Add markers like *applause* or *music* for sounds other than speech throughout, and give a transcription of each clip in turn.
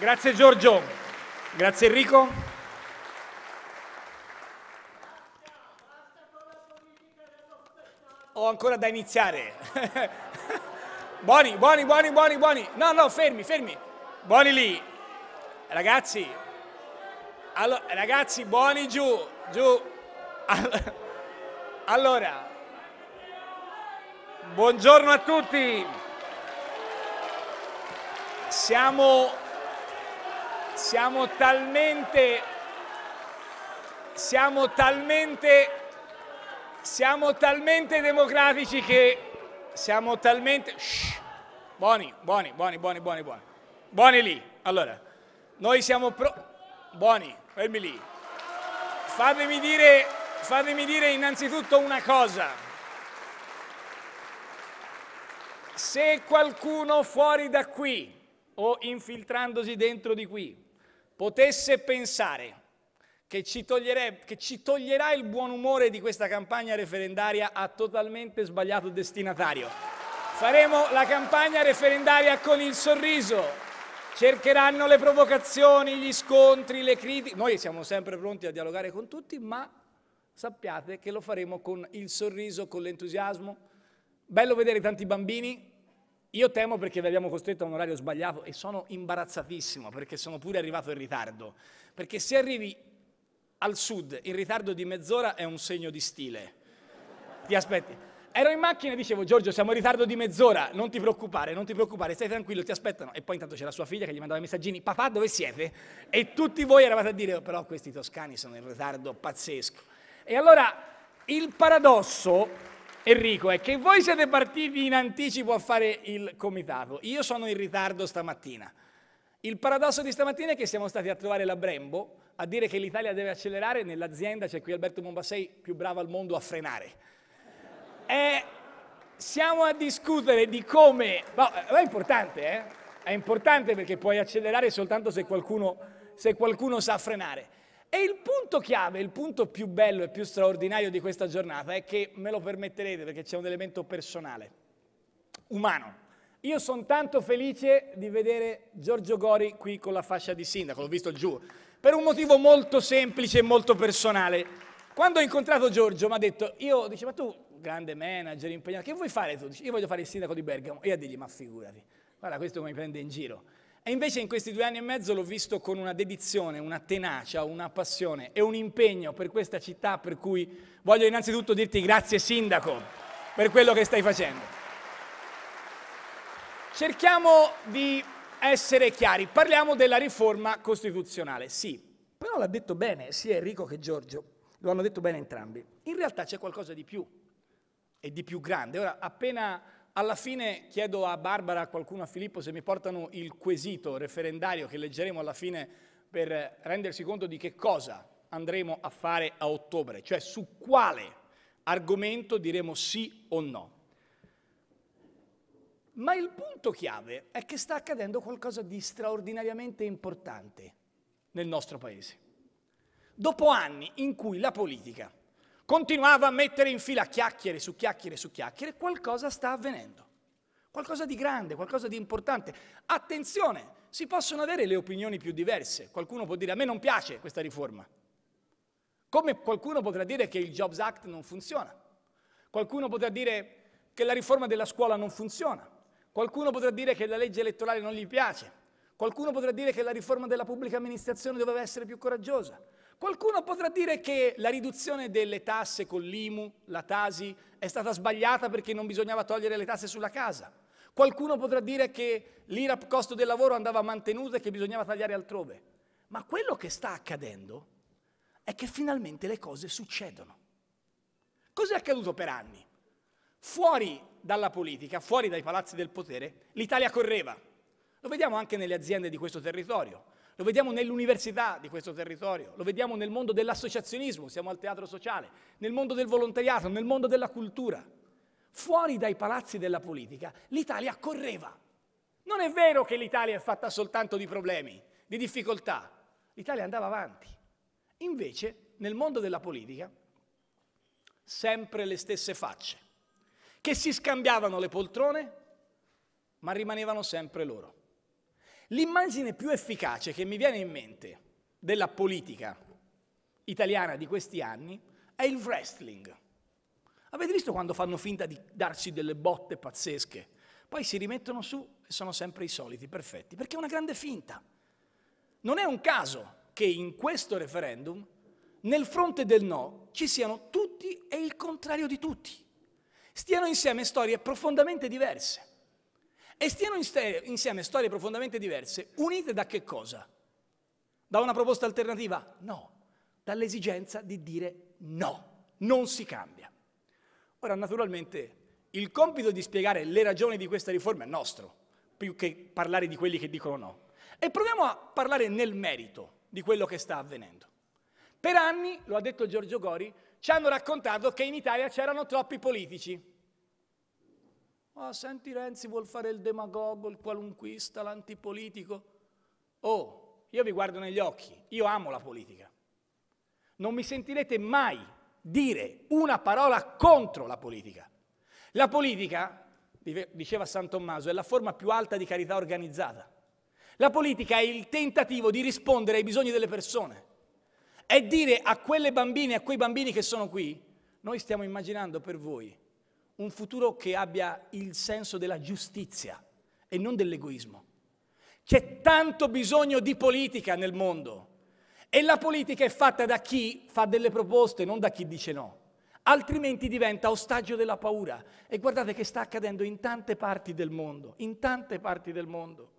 Grazie Giorgio, grazie Enrico. Ho ancora da iniziare. *laughs* buoni, buoni, buoni, buoni, buoni. No, no, fermi, fermi. Buoni lì. Ragazzi, allora, ragazzi, buoni giù, giù. *laughs* Allora, buongiorno a tutti. Siamo siamo talmente, siamo talmente, siamo talmente democratici che siamo talmente... Shh, buoni, buoni, buoni, buoni, buoni, buoni. Buoni lì. Allora, noi siamo pro... Buoni, fermi lì. Fatemi dire, fatemi dire innanzitutto una cosa. se qualcuno fuori da qui o infiltrandosi dentro di qui potesse pensare che ci, che ci toglierà il buon umore di questa campagna referendaria ha totalmente sbagliato destinatario. Faremo la campagna referendaria con il sorriso, cercheranno le provocazioni, gli scontri, le critiche. Noi siamo sempre pronti a dialogare con tutti, ma sappiate che lo faremo con il sorriso, con l'entusiasmo. Bello vedere tanti bambini io temo perché vi abbiamo costretto a un orario sbagliato e sono imbarazzatissimo perché sono pure arrivato in ritardo. Perché se arrivi al sud in ritardo di mezz'ora è un segno di stile. Ti aspetti. Ero in macchina e dicevo Giorgio siamo in ritardo di mezz'ora, non ti preoccupare, non ti preoccupare, stai tranquillo, ti aspettano. E poi intanto c'era sua figlia che gli mandava i messaggini, papà dove siete? E tutti voi eravate a dire oh, però questi toscani sono in ritardo pazzesco. E allora il paradosso Enrico è che voi siete partiti in anticipo a fare il comitato, io sono in ritardo stamattina. Il paradosso di stamattina è che siamo stati a trovare la Brembo a dire che l'Italia deve accelerare, nell'azienda c'è cioè qui Alberto Mombassei, più bravo al mondo a frenare. E siamo a discutere di come... No, è importante, eh? È importante perché puoi accelerare soltanto se qualcuno, se qualcuno sa frenare. E il punto chiave, il punto più bello e più straordinario di questa giornata è che, me lo permetterete perché c'è un elemento personale, umano. Io sono tanto felice di vedere Giorgio Gori qui con la fascia di sindaco, l'ho visto giù, per un motivo molto semplice e molto personale. Quando ho incontrato Giorgio mi ha detto, io dice, ma tu grande manager, impegnato, che vuoi fare tu? Dice, io voglio fare il sindaco di Bergamo. E io a dirgli, ma figurati, guarda questo mi prende in giro. E invece in questi due anni e mezzo l'ho visto con una dedizione, una tenacia, una passione e un impegno per questa città per cui voglio innanzitutto dirti grazie sindaco per quello che stai facendo. Cerchiamo di essere chiari, parliamo della riforma costituzionale, sì, però l'ha detto bene sia Enrico che Giorgio, lo hanno detto bene entrambi. In realtà c'è qualcosa di più e di più grande. Ora, appena alla fine chiedo a Barbara, a qualcuno, a Filippo, se mi portano il quesito referendario che leggeremo alla fine per rendersi conto di che cosa andremo a fare a ottobre, cioè su quale argomento diremo sì o no. Ma il punto chiave è che sta accadendo qualcosa di straordinariamente importante nel nostro Paese. Dopo anni in cui la politica continuava a mettere in fila chiacchiere su chiacchiere su chiacchiere, qualcosa sta avvenendo. Qualcosa di grande, qualcosa di importante. Attenzione, si possono avere le opinioni più diverse. Qualcuno può dire a me non piace questa riforma. Come qualcuno potrà dire che il Jobs Act non funziona. Qualcuno potrà dire che la riforma della scuola non funziona. Qualcuno potrà dire che la legge elettorale non gli piace. Qualcuno potrà dire che la riforma della pubblica amministrazione doveva essere più coraggiosa. Qualcuno potrà dire che la riduzione delle tasse con l'IMU, la Tasi, è stata sbagliata perché non bisognava togliere le tasse sulla casa. Qualcuno potrà dire che l'IRAP costo del lavoro andava mantenuta e che bisognava tagliare altrove. Ma quello che sta accadendo è che finalmente le cose succedono. Cos'è accaduto per anni? Fuori dalla politica, fuori dai palazzi del potere, l'Italia correva. Lo vediamo anche nelle aziende di questo territorio lo vediamo nell'università di questo territorio, lo vediamo nel mondo dell'associazionismo, siamo al teatro sociale, nel mondo del volontariato, nel mondo della cultura. Fuori dai palazzi della politica l'Italia correva. Non è vero che l'Italia è fatta soltanto di problemi, di difficoltà. L'Italia andava avanti. Invece, nel mondo della politica, sempre le stesse facce, che si scambiavano le poltrone, ma rimanevano sempre loro. L'immagine più efficace che mi viene in mente della politica italiana di questi anni è il wrestling. Avete visto quando fanno finta di darci delle botte pazzesche? Poi si rimettono su e sono sempre i soliti perfetti, perché è una grande finta. Non è un caso che in questo referendum, nel fronte del no, ci siano tutti e il contrario di tutti. Stiano insieme storie profondamente diverse. E stiano insieme storie profondamente diverse, unite da che cosa? Da una proposta alternativa? No, dall'esigenza di dire no, non si cambia. Ora, naturalmente, il compito di spiegare le ragioni di questa riforma è nostro, più che parlare di quelli che dicono no. E proviamo a parlare nel merito di quello che sta avvenendo. Per anni, lo ha detto Giorgio Gori, ci hanno raccontato che in Italia c'erano troppi politici. Oh, senti Renzi vuol fare il demagogo, il qualunquista, l'antipolitico. Oh, io vi guardo negli occhi, io amo la politica. Non mi sentirete mai dire una parola contro la politica. La politica, diceva San Tommaso, è la forma più alta di carità organizzata. La politica è il tentativo di rispondere ai bisogni delle persone. È dire a quelle bambine, a quei bambini che sono qui, noi stiamo immaginando per voi un futuro che abbia il senso della giustizia e non dell'egoismo. C'è tanto bisogno di politica nel mondo e la politica è fatta da chi fa delle proposte, non da chi dice no, altrimenti diventa ostaggio della paura. E guardate che sta accadendo in tante parti del mondo, in tante parti del mondo,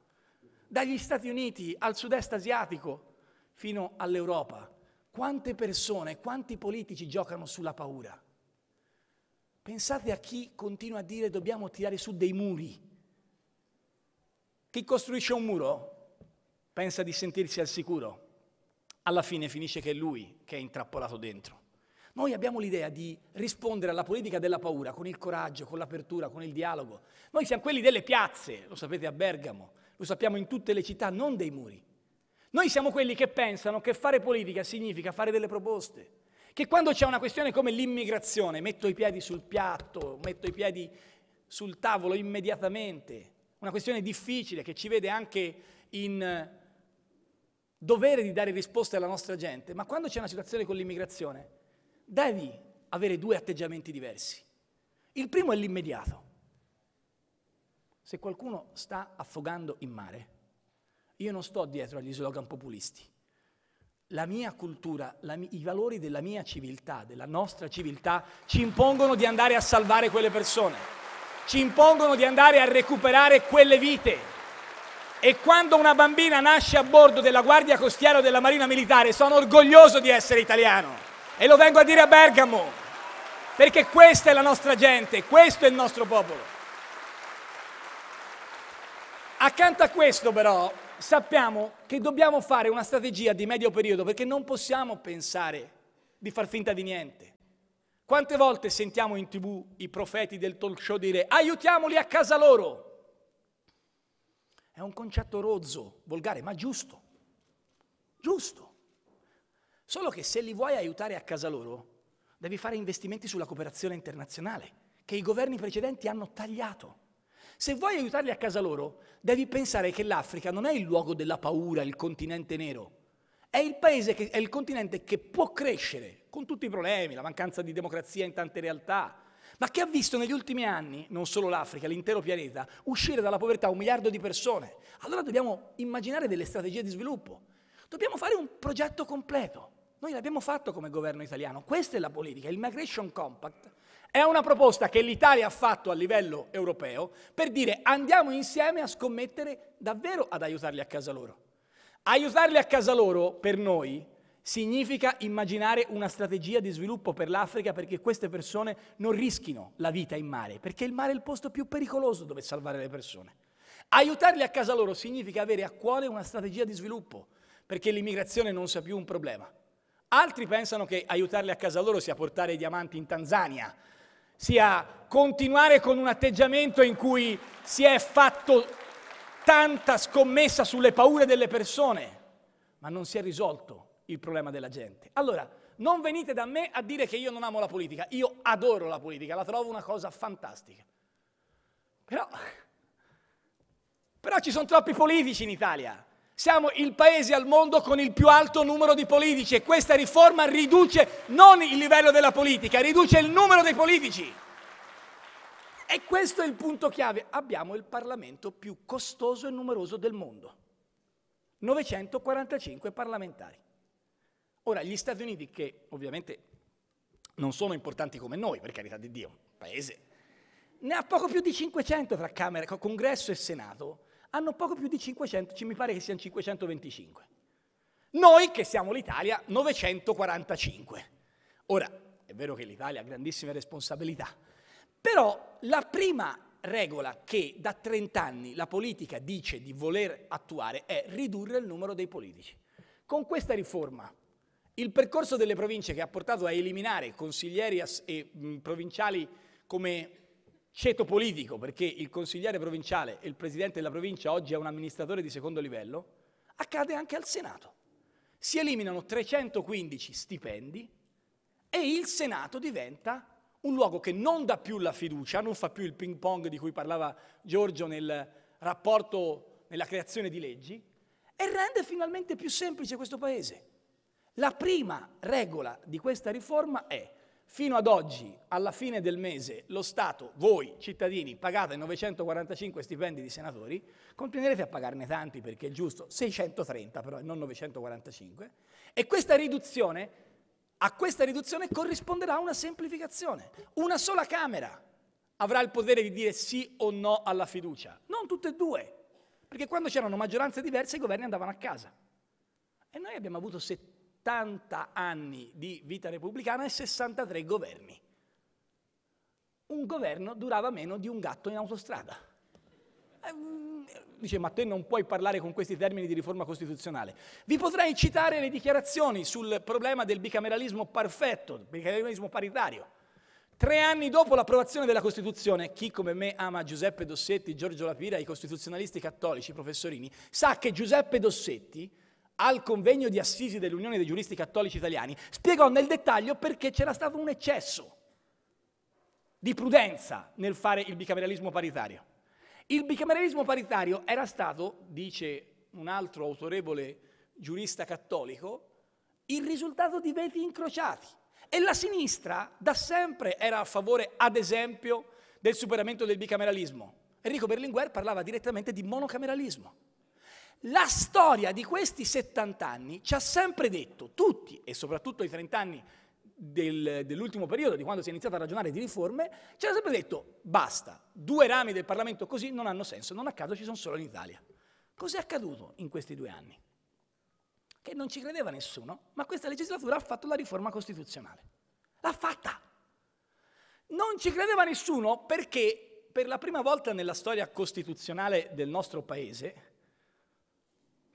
dagli Stati Uniti al sud-est asiatico fino all'Europa. Quante persone, quanti politici giocano sulla paura? Pensate a chi continua a dire dobbiamo tirare su dei muri. Chi costruisce un muro pensa di sentirsi al sicuro. Alla fine finisce che è lui che è intrappolato dentro. Noi abbiamo l'idea di rispondere alla politica della paura con il coraggio, con l'apertura, con il dialogo. Noi siamo quelli delle piazze, lo sapete a Bergamo, lo sappiamo in tutte le città, non dei muri. Noi siamo quelli che pensano che fare politica significa fare delle proposte che quando c'è una questione come l'immigrazione, metto i piedi sul piatto, metto i piedi sul tavolo immediatamente, una questione difficile che ci vede anche in eh, dovere di dare risposte alla nostra gente, ma quando c'è una situazione con l'immigrazione, devi avere due atteggiamenti diversi. Il primo è l'immediato. Se qualcuno sta affogando in mare, io non sto dietro agli slogan populisti la mia cultura, la, i valori della mia civiltà, della nostra civiltà, ci impongono di andare a salvare quelle persone, ci impongono di andare a recuperare quelle vite. E quando una bambina nasce a bordo della Guardia Costiera o della Marina Militare, sono orgoglioso di essere italiano. E lo vengo a dire a Bergamo, perché questa è la nostra gente, questo è il nostro popolo. Accanto a questo però sappiamo che dobbiamo fare una strategia di medio periodo perché non possiamo pensare di far finta di niente. Quante volte sentiamo in tv i profeti del talk show dire aiutiamoli a casa loro? È un concetto rozzo, volgare, ma giusto. Giusto. Solo che se li vuoi aiutare a casa loro, devi fare investimenti sulla cooperazione internazionale, che i governi precedenti hanno tagliato. Se vuoi aiutarli a casa loro, devi pensare che l'Africa non è il luogo della paura, il continente nero. È il paese, che, è il continente che può crescere, con tutti i problemi, la mancanza di democrazia in tante realtà, ma che ha visto negli ultimi anni, non solo l'Africa, l'intero pianeta, uscire dalla povertà un miliardo di persone. Allora dobbiamo immaginare delle strategie di sviluppo. Dobbiamo fare un progetto completo. Noi l'abbiamo fatto come governo italiano. Questa è la politica. Il Migration Compact è una proposta che l'Italia ha fatto a livello europeo per dire andiamo insieme a scommettere davvero ad aiutarli a casa loro. Aiutarli a casa loro per noi significa immaginare una strategia di sviluppo per l'Africa perché queste persone non rischino la vita in mare, perché il mare è il posto più pericoloso dove salvare le persone. Aiutarli a casa loro significa avere a cuore una strategia di sviluppo, perché l'immigrazione non sia più un problema. Altri pensano che aiutarli a casa loro sia portare i diamanti in Tanzania sia continuare con un atteggiamento in cui si è fatto tanta scommessa sulle paure delle persone, ma non si è risolto il problema della gente. Allora, non venite da me a dire che io non amo la politica, io adoro la politica, la trovo una cosa fantastica. Però, però ci sono troppi politici in Italia. Siamo il paese al mondo con il più alto numero di politici e questa riforma riduce non il livello della politica, riduce il numero dei politici. E questo è il punto chiave. Abbiamo il Parlamento più costoso e numeroso del mondo. 945 parlamentari. Ora, gli Stati Uniti, che ovviamente non sono importanti come noi, per carità di Dio, un paese, ne ha poco più di 500 tra Camera, Congresso e Senato hanno poco più di 500, ci mi pare che siano 525. Noi, che siamo l'Italia, 945. Ora, è vero che l'Italia ha grandissime responsabilità, però la prima regola che da 30 anni la politica dice di voler attuare è ridurre il numero dei politici. Con questa riforma, il percorso delle province che ha portato a eliminare consiglieri e provinciali come ceto politico, perché il consigliere provinciale e il presidente della provincia oggi è un amministratore di secondo livello, accade anche al Senato. Si eliminano 315 stipendi e il Senato diventa un luogo che non dà più la fiducia, non fa più il ping pong di cui parlava Giorgio nel rapporto, nella creazione di leggi, e rende finalmente più semplice questo Paese. La prima regola di questa riforma è Fino ad oggi, alla fine del mese, lo Stato, voi cittadini, pagate 945 stipendi di senatori, continuerete a pagarne tanti perché è giusto, 630 però, non 945, e questa riduzione, a questa riduzione corrisponderà una semplificazione. Una sola Camera avrà il potere di dire sì o no alla fiducia, non tutte e due, perché quando c'erano maggioranze diverse i governi andavano a casa. E noi abbiamo avuto 70 70 anni di vita repubblicana e 63 governi. Un governo durava meno di un gatto in autostrada. Ehm, dice, ma te non puoi parlare con questi termini di riforma costituzionale. Vi potrei citare le dichiarazioni sul problema del bicameralismo perfetto, bicameralismo paritario. Tre anni dopo l'approvazione della Costituzione, chi come me ama Giuseppe Dossetti, Giorgio Lapira, i costituzionalisti cattolici, i professorini, sa che Giuseppe Dossetti al convegno di Assisi dell'Unione dei giuristi cattolici italiani, spiegò nel dettaglio perché c'era stato un eccesso di prudenza nel fare il bicameralismo paritario. Il bicameralismo paritario era stato, dice un altro autorevole giurista cattolico, il risultato di veti incrociati. E la sinistra da sempre era a favore, ad esempio, del superamento del bicameralismo. Enrico Berlinguer parlava direttamente di monocameralismo. La storia di questi 70 anni ci ha sempre detto, tutti, e soprattutto i 30 anni del, dell'ultimo periodo, di quando si è iniziato a ragionare di riforme, ci ha sempre detto basta, due rami del Parlamento così non hanno senso, non a caso ci sono solo in Italia. Cos'è accaduto in questi due anni? Che non ci credeva nessuno, ma questa legislatura ha fatto la riforma costituzionale. L'ha fatta! Non ci credeva nessuno perché per la prima volta nella storia costituzionale del nostro Paese,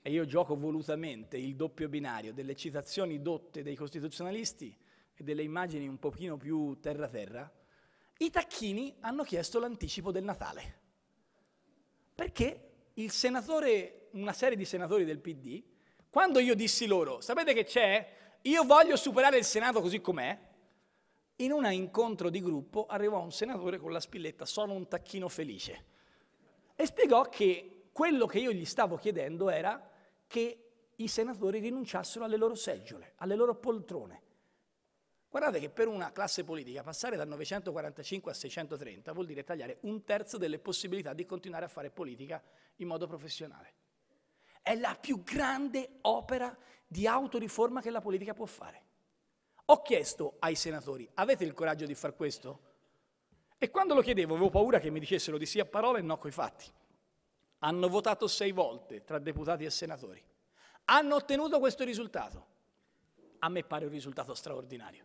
e io gioco volutamente il doppio binario delle citazioni dotte dei costituzionalisti e delle immagini un pochino più terra-terra, i tacchini hanno chiesto l'anticipo del Natale. Perché il senatore, una serie di senatori del PD, quando io dissi loro, sapete che c'è? Io voglio superare il Senato così com'è, in un incontro di gruppo arrivò un senatore con la spilletta sono un tacchino felice e spiegò che quello che io gli stavo chiedendo era che i senatori rinunciassero alle loro seggiole, alle loro poltrone. Guardate che per una classe politica passare da 945 a 630 vuol dire tagliare un terzo delle possibilità di continuare a fare politica in modo professionale. È la più grande opera di autoriforma che la politica può fare. Ho chiesto ai senatori, avete il coraggio di far questo? E quando lo chiedevo avevo paura che mi dicessero di sì a parole e no coi fatti hanno votato sei volte tra deputati e senatori, hanno ottenuto questo risultato. A me pare un risultato straordinario.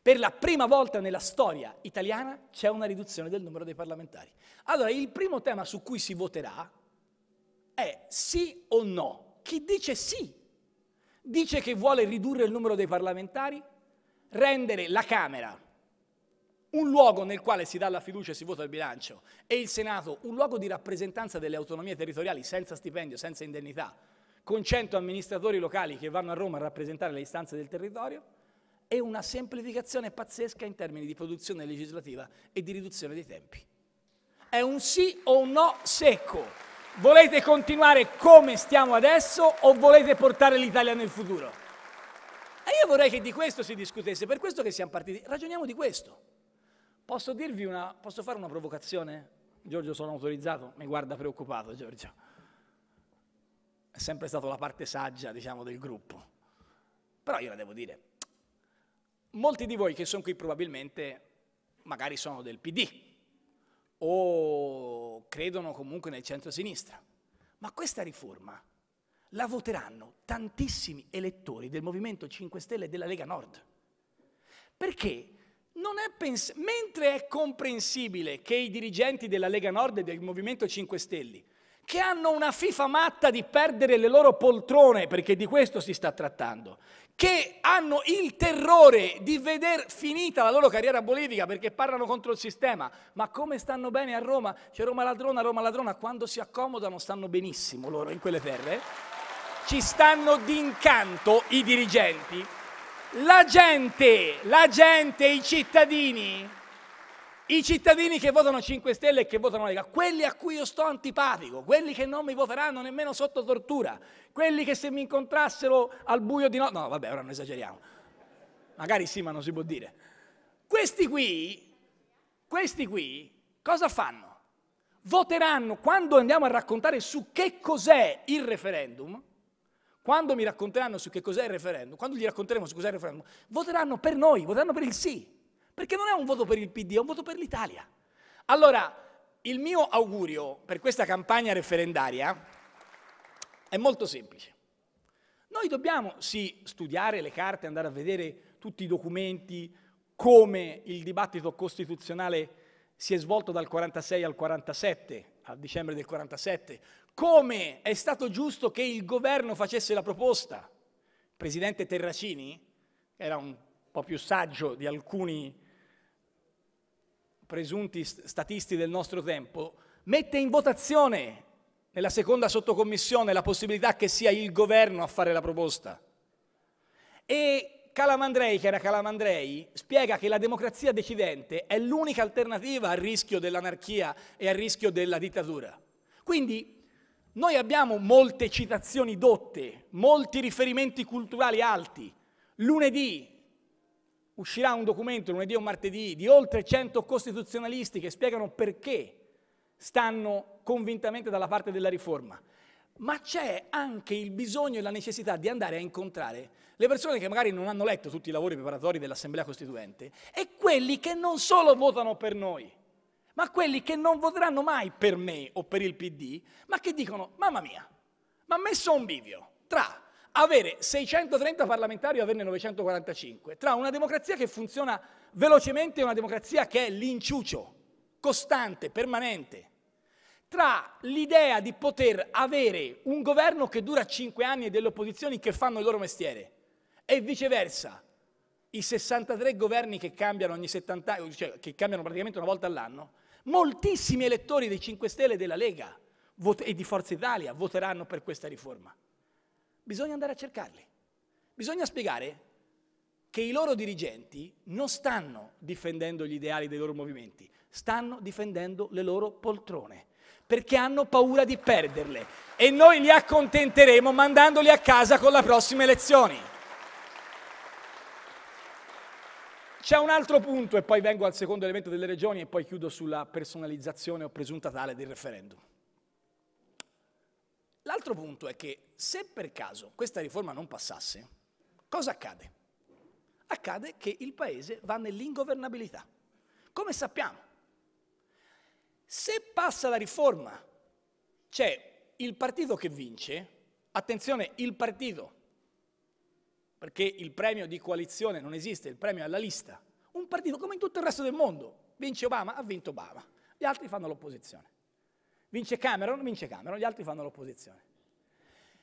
Per la prima volta nella storia italiana c'è una riduzione del numero dei parlamentari. Allora, il primo tema su cui si voterà è sì o no. Chi dice sì dice che vuole ridurre il numero dei parlamentari, rendere la Camera un luogo nel quale si dà la fiducia e si vota il bilancio e il Senato, un luogo di rappresentanza delle autonomie territoriali senza stipendio, senza indennità, con 100 amministratori locali che vanno a Roma a rappresentare le istanze del territorio, è una semplificazione pazzesca in termini di produzione legislativa e di riduzione dei tempi. È un sì o un no secco. Volete continuare come stiamo adesso o volete portare l'Italia nel futuro? E io vorrei che di questo si discutesse, per questo che siamo partiti. Ragioniamo di questo. Posso dirvi una, posso fare una provocazione? Giorgio sono autorizzato, mi guarda preoccupato Giorgio. È sempre stato la parte saggia, diciamo, del gruppo. Però io la devo dire. Molti di voi che sono qui probabilmente magari sono del PD o credono comunque nel centro-sinistra. Ma questa riforma la voteranno tantissimi elettori del Movimento 5 Stelle e della Lega Nord. Perché Pens- mentre è comprensibile che i dirigenti della Lega Nord e del Movimento 5 Stelle, che hanno una FIFA matta di perdere le loro poltrone, perché di questo si sta trattando, che hanno il terrore di veder finita la loro carriera politica perché parlano contro il sistema, ma come stanno bene a Roma? C'è Roma ladrona, Roma ladrona, quando si accomodano stanno benissimo loro in quelle terre. Ci stanno d'incanto i dirigenti la gente, la gente, i cittadini, i cittadini che votano 5 Stelle e che votano Lega, quelli a cui io sto antipatico, quelli che non mi voteranno nemmeno sotto tortura, quelli che se mi incontrassero al buio di notte... No, vabbè, ora non esageriamo. Magari sì, ma non si può dire. Questi qui, questi qui, cosa fanno? Voteranno, quando andiamo a raccontare su che cos'è il referendum, quando mi racconteranno su che cos'è il referendum, quando gli racconteremo su cos'è il referendum, voteranno per noi, voteranno per il sì. Perché non è un voto per il PD, è un voto per l'Italia. Allora, il mio augurio per questa campagna referendaria è molto semplice. Noi dobbiamo sì studiare le carte, andare a vedere tutti i documenti, come il dibattito costituzionale si è svolto dal 46 al 47 a dicembre del 47, come è stato giusto che il governo facesse la proposta. Il presidente Terracini era un po' più saggio di alcuni presunti statisti del nostro tempo, mette in votazione nella seconda sottocommissione la possibilità che sia il governo a fare la proposta. E Calamandrei, che era Calamandrei, spiega che la democrazia decidente è l'unica alternativa al rischio dell'anarchia e al rischio della dittatura. Quindi noi abbiamo molte citazioni dotte, molti riferimenti culturali alti. Lunedì uscirà un documento, lunedì o martedì, di oltre 100 costituzionalisti che spiegano perché stanno convintamente dalla parte della riforma. Ma c'è anche il bisogno e la necessità di andare a incontrare le persone che magari non hanno letto tutti i lavori preparatori dell'Assemblea Costituente e quelli che non solo votano per noi, ma quelli che non voteranno mai per me o per il PD, ma che dicono, mamma mia, ma messo un bivio tra avere 630 parlamentari o averne 945, tra una democrazia che funziona velocemente e una democrazia che è l'inciucio, costante, permanente, tra l'idea di poter avere un governo che dura 5 anni e delle opposizioni che fanno il loro mestiere, e viceversa. I 63 governi che cambiano, ogni 70, cioè, che cambiano praticamente una volta all'anno, moltissimi elettori dei 5 Stelle e della Lega e di Forza Italia voteranno per questa riforma. Bisogna andare a cercarli. Bisogna spiegare che i loro dirigenti non stanno difendendo gli ideali dei loro movimenti, stanno difendendo le loro poltrone, perché hanno paura di perderle e noi li accontenteremo mandandoli a casa con le prossime elezioni. C'è un altro punto e poi vengo al secondo elemento delle regioni e poi chiudo sulla personalizzazione o presunta tale del referendum. L'altro punto è che se per caso questa riforma non passasse, cosa accade? Accade che il Paese va nell'ingovernabilità. Come sappiamo, se passa la riforma c'è il partito che vince, attenzione, il partito perché il premio di coalizione non esiste, il premio è alla lista. Un partito come in tutto il resto del mondo, vince Obama, ha vinto Obama, gli altri fanno l'opposizione. Vince Cameron, vince Cameron, gli altri fanno l'opposizione.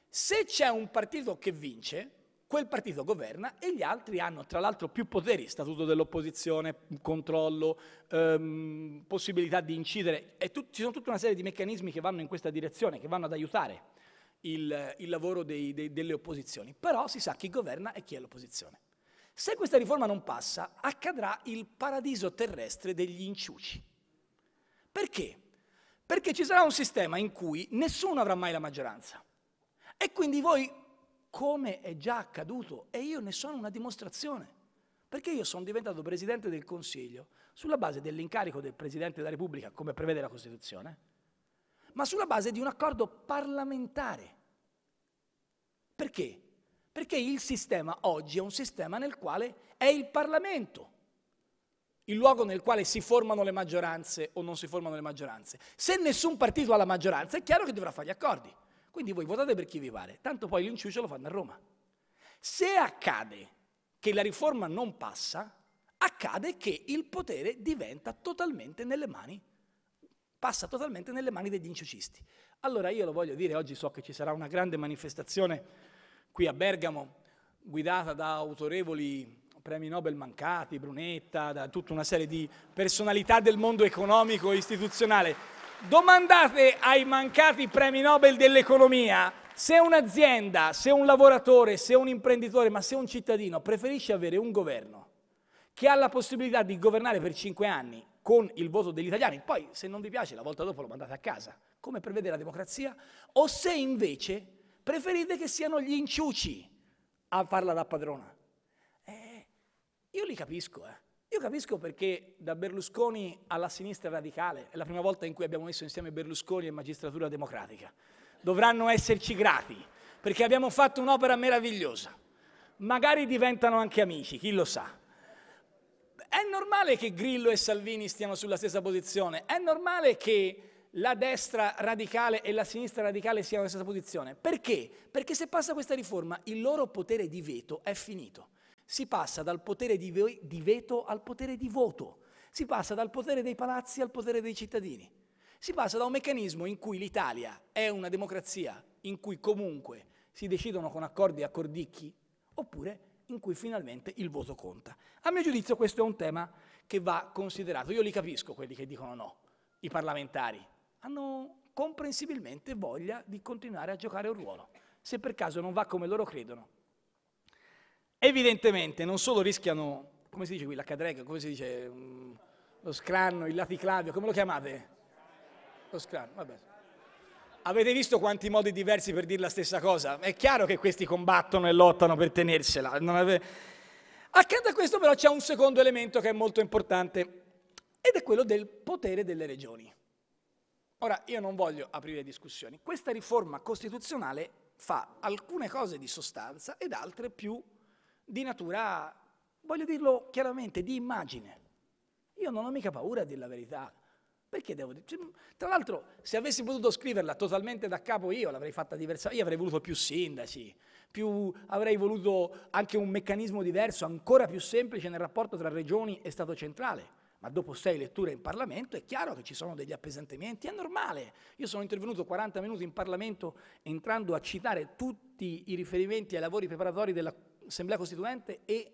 Se c'è un partito che vince, quel partito governa e gli altri hanno tra l'altro più poteri, statuto dell'opposizione, controllo, ehm, possibilità di incidere, e tut- ci sono tutta una serie di meccanismi che vanno in questa direzione, che vanno ad aiutare il, il lavoro dei, dei, delle opposizioni, però si sa chi governa e chi è l'opposizione. Se questa riforma non passa, accadrà il paradiso terrestre degli inciuci. Perché? Perché ci sarà un sistema in cui nessuno avrà mai la maggioranza. E quindi voi, come è già accaduto, e io ne sono una dimostrazione, perché io sono diventato Presidente del Consiglio sulla base dell'incarico del Presidente della Repubblica, come prevede la Costituzione, ma sulla base di un accordo parlamentare. Perché? Perché il sistema oggi è un sistema nel quale è il Parlamento il luogo nel quale si formano le maggioranze o non si formano le maggioranze. Se nessun partito ha la maggioranza è chiaro che dovrà fare gli accordi. Quindi voi votate per chi vi pare, tanto poi l'inciucio lo fanno a Roma. Se accade che la riforma non passa, accade che il potere diventa totalmente nelle mani passa totalmente nelle mani degli inciucisti. Allora io lo voglio dire, oggi so che ci sarà una grande manifestazione qui a Bergamo, guidata da autorevoli premi Nobel mancati, Brunetta, da tutta una serie di personalità del mondo economico e istituzionale. Domandate ai mancati premi Nobel dell'economia se un'azienda, se un lavoratore, se un imprenditore, ma se un cittadino preferisce avere un governo che ha la possibilità di governare per cinque anni con il voto degli italiani, poi se non vi piace la volta dopo lo mandate a casa, come prevede la democrazia, o se invece preferite che siano gli inciuci a farla da padrona. Eh, io li capisco, eh. Io capisco perché da Berlusconi alla sinistra radicale è la prima volta in cui abbiamo messo insieme Berlusconi e magistratura democratica. Dovranno esserci grati, perché abbiamo fatto un'opera meravigliosa. Magari diventano anche amici, chi lo sa. È normale che Grillo e Salvini stiano sulla stessa posizione, è normale che la destra radicale e la sinistra radicale siano nella stessa posizione. Perché? Perché se passa questa riforma il loro potere di veto è finito. Si passa dal potere di, ve di veto al potere di voto. Si passa dal potere dei palazzi al potere dei cittadini. Si passa da un meccanismo in cui l'Italia è una democrazia in cui comunque si decidono con accordi e accordicchi, oppure in cui finalmente il voto conta. A mio giudizio questo è un tema che va considerato. Io li capisco quelli che dicono no, i parlamentari. Hanno comprensibilmente voglia di continuare a giocare un ruolo, se per caso non va come loro credono. Evidentemente non solo rischiano, come si dice qui, la cadrega, come si dice, um, lo scranno, il laticlavio, come lo chiamate? Lo scranno, vabbè. Avete visto quanti modi diversi per dire la stessa cosa? È chiaro che questi combattono e lottano per tenersela. Ave... Accanto a questo però c'è un secondo elemento che è molto importante ed è quello del potere delle regioni. Ora, io non voglio aprire discussioni. Questa riforma costituzionale fa alcune cose di sostanza ed altre più di natura, voglio dirlo chiaramente, di immagine. Io non ho mica paura di dire la verità. Perché devo dire? Cioè, tra l'altro, se avessi potuto scriverla totalmente da capo io, l'avrei fatta diversamente. Io avrei voluto più sindaci, più, avrei voluto anche un meccanismo diverso, ancora più semplice nel rapporto tra regioni e Stato centrale. Ma dopo sei letture in Parlamento è chiaro che ci sono degli appesantimenti, è normale. Io sono intervenuto 40 minuti in Parlamento entrando a citare tutti i riferimenti ai lavori preparatori dell'Assemblea Costituente e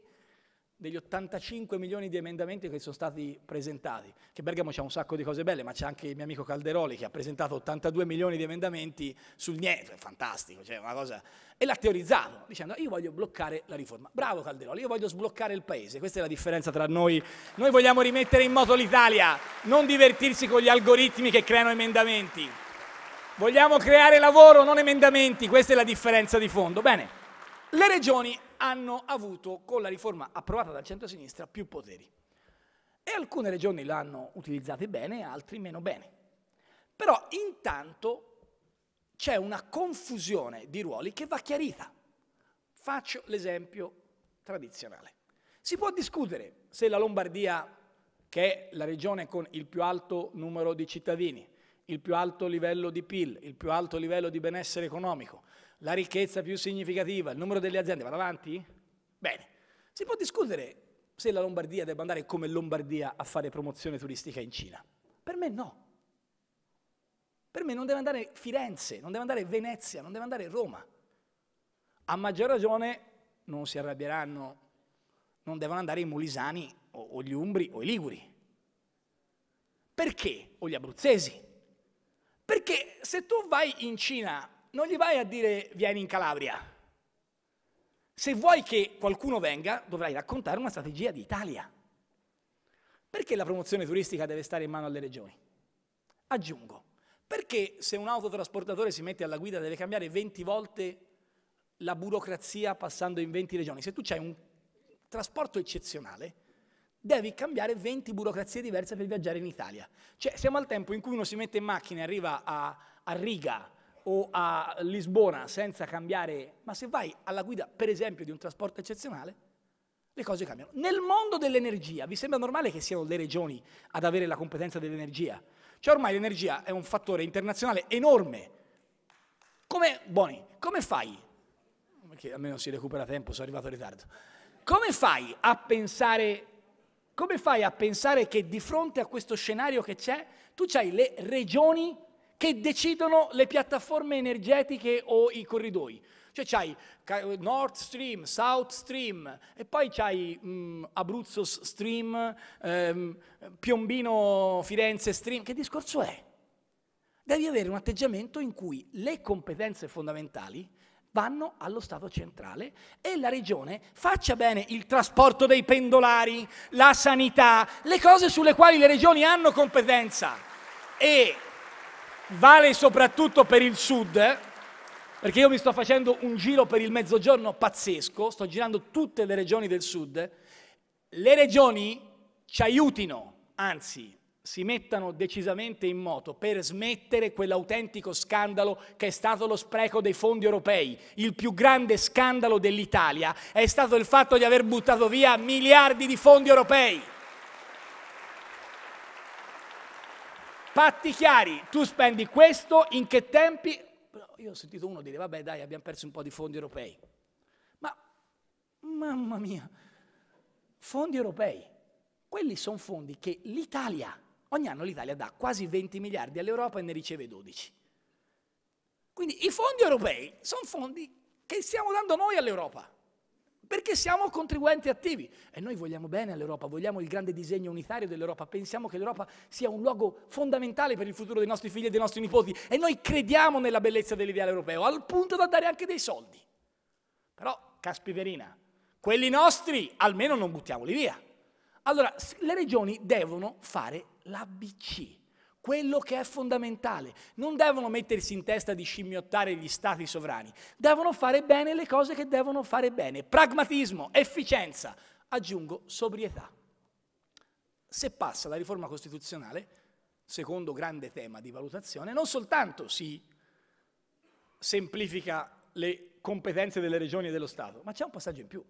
degli 85 milioni di emendamenti che sono stati presentati, che Bergamo c'ha un sacco di cose belle, ma c'è anche il mio amico Calderoli che ha presentato 82 milioni di emendamenti sul niente, fantastico, cioè una cosa, e l'ha teorizzato, dicendo io voglio bloccare la riforma. Bravo Calderoli, io voglio sbloccare il paese, questa è la differenza tra noi, noi vogliamo rimettere in moto l'Italia, non divertirsi con gli algoritmi che creano emendamenti, vogliamo creare lavoro, non emendamenti, questa è la differenza di fondo. Bene. Le regioni hanno avuto, con la riforma approvata dal centro-sinistra, più poteri. E alcune regioni l'hanno utilizzate bene, altre meno bene. Però intanto c'è una confusione di ruoli che va chiarita. Faccio l'esempio tradizionale. Si può discutere se la Lombardia, che è la regione con il più alto numero di cittadini, il più alto livello di PIL, il più alto livello di benessere economico, la ricchezza più significativa, il numero delle aziende, vado avanti? Bene, si può discutere se la Lombardia debba andare come Lombardia a fare promozione turistica in Cina. Per me no. Per me non deve andare Firenze, non deve andare Venezia, non deve andare Roma. A maggior ragione non si arrabbieranno, non devono andare i Mulisani o, o gli Umbri o i Liguri. Perché? O gli Abruzzesi. Perché se tu vai in Cina non gli vai a dire vieni in Calabria. Se vuoi che qualcuno venga, dovrai raccontare una strategia di Italia. Perché la promozione turistica deve stare in mano alle regioni? Aggiungo, perché se un autotrasportatore si mette alla guida deve cambiare 20 volte la burocrazia passando in 20 regioni? Se tu hai un trasporto eccezionale, devi cambiare 20 burocrazie diverse per viaggiare in Italia. Cioè, siamo al tempo in cui uno si mette in macchina e arriva a, a Riga, o a Lisbona senza cambiare, ma se vai alla guida per esempio di un trasporto eccezionale, le cose cambiano. Nel mondo dell'energia vi sembra normale che siano le regioni ad avere la competenza dell'energia? Cioè ormai l'energia è un fattore internazionale enorme. Come, Boni, come fai? Perché almeno si recupera tempo, sono arrivato in ritardo. Come fai a pensare come fai a pensare che di fronte a questo scenario che c'è, tu hai le regioni che decidono le piattaforme energetiche o i corridoi. Cioè c'hai Nord Stream, South Stream e poi c'hai mh, mm, Abruzzo Stream, ehm, Piombino Firenze Stream. Che discorso è? Devi avere un atteggiamento in cui le competenze fondamentali vanno allo Stato centrale e la Regione faccia bene il trasporto dei pendolari, la sanità, le cose sulle quali le Regioni hanno competenza. E vale soprattutto per il sud, perché io mi sto facendo un giro per il mezzogiorno pazzesco, sto girando tutte le regioni del sud, le regioni ci aiutino, anzi si mettano decisamente in moto per smettere quell'autentico scandalo che è stato lo spreco dei fondi europei. Il più grande scandalo dell'Italia è stato il fatto di aver buttato via miliardi di fondi europei. Patti chiari, tu spendi questo, in che tempi? Io ho sentito uno dire, vabbè dai, abbiamo perso un po' di fondi europei. Ma, mamma mia, fondi europei, quelli sono fondi che l'Italia, ogni anno l'Italia dà quasi 20 miliardi all'Europa e ne riceve 12. Quindi i fondi europei sono fondi che stiamo dando noi all'Europa perché siamo contribuenti attivi e noi vogliamo bene all'Europa, vogliamo il grande disegno unitario dell'Europa, pensiamo che l'Europa sia un luogo fondamentale per il futuro dei nostri figli e dei nostri nipoti e noi crediamo nella bellezza dell'ideale europeo, al punto da dare anche dei soldi. Però, caspiverina, quelli nostri almeno non buttiamoli via. Allora, le regioni devono fare l'ABC quello che è fondamentale. Non devono mettersi in testa di scimmiottare gli stati sovrani, devono fare bene le cose che devono fare bene. Pragmatismo, efficienza, aggiungo sobrietà. Se passa la riforma costituzionale, secondo grande tema di valutazione, non soltanto si semplifica le competenze delle regioni e dello Stato, ma c'è un passaggio in più.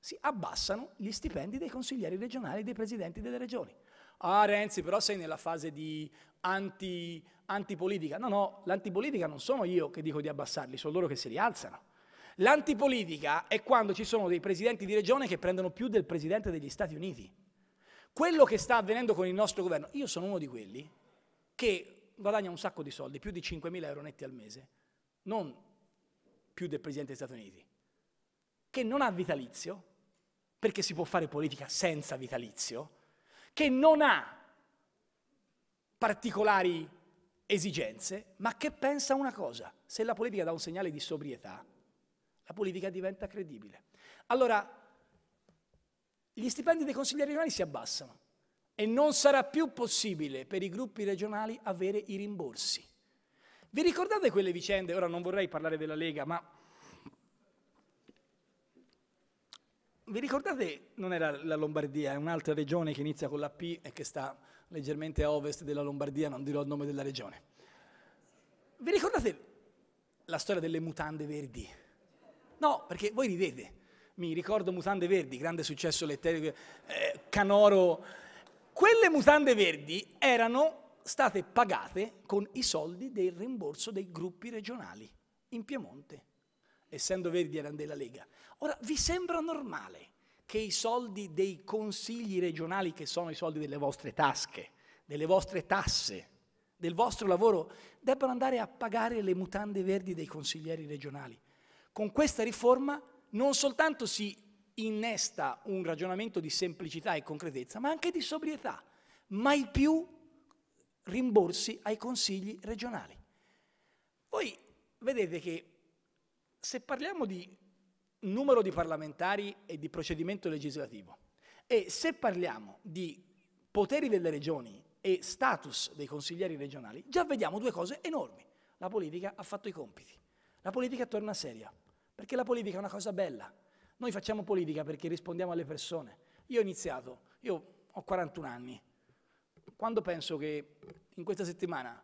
Si abbassano gli stipendi dei consiglieri regionali e dei presidenti delle regioni ah Renzi però sei nella fase di anti, antipolitica. No, no, l'antipolitica non sono io che dico di abbassarli, sono loro che si rialzano. L'antipolitica è quando ci sono dei presidenti di regione che prendono più del presidente degli Stati Uniti. Quello che sta avvenendo con il nostro governo, io sono uno di quelli che guadagna un sacco di soldi, più di 5.000 euro netti al mese, non più del presidente degli Stati Uniti, che non ha vitalizio, perché si può fare politica senza vitalizio, che non ha particolari esigenze, ma che pensa una cosa. Se la politica dà un segnale di sobrietà, la politica diventa credibile. Allora, gli stipendi dei consiglieri regionali si abbassano e non sarà più possibile per i gruppi regionali avere i rimborsi. Vi ricordate quelle vicende? Ora non vorrei parlare della Lega, ma vi ricordate, non era la Lombardia, è un'altra regione che inizia con la P e che sta leggermente a ovest della Lombardia, non dirò il nome della regione. Vi ricordate la storia delle mutande verdi? No, perché voi ridete. Mi ricordo mutande verdi, grande successo letterario, eh, Canoro. Quelle mutande verdi erano state pagate con i soldi del rimborso dei gruppi regionali in Piemonte essendo Verdi erano della Lega. Ora, vi sembra normale che i soldi dei consigli regionali, che sono i soldi delle vostre tasche, delle vostre tasse, del vostro lavoro, debbano andare a pagare le mutande verdi dei consiglieri regionali? Con questa riforma non soltanto si innesta un ragionamento di semplicità e concretezza, ma anche di sobrietà. Mai più rimborsi ai consigli regionali. Voi vedete che se parliamo di numero di parlamentari e di procedimento legislativo e se parliamo di poteri delle regioni e status dei consiglieri regionali, già vediamo due cose enormi. La politica ha fatto i compiti. La politica torna seria, perché la politica è una cosa bella. Noi facciamo politica perché rispondiamo alle persone. Io ho iniziato, io ho 41 anni. Quando penso che in questa settimana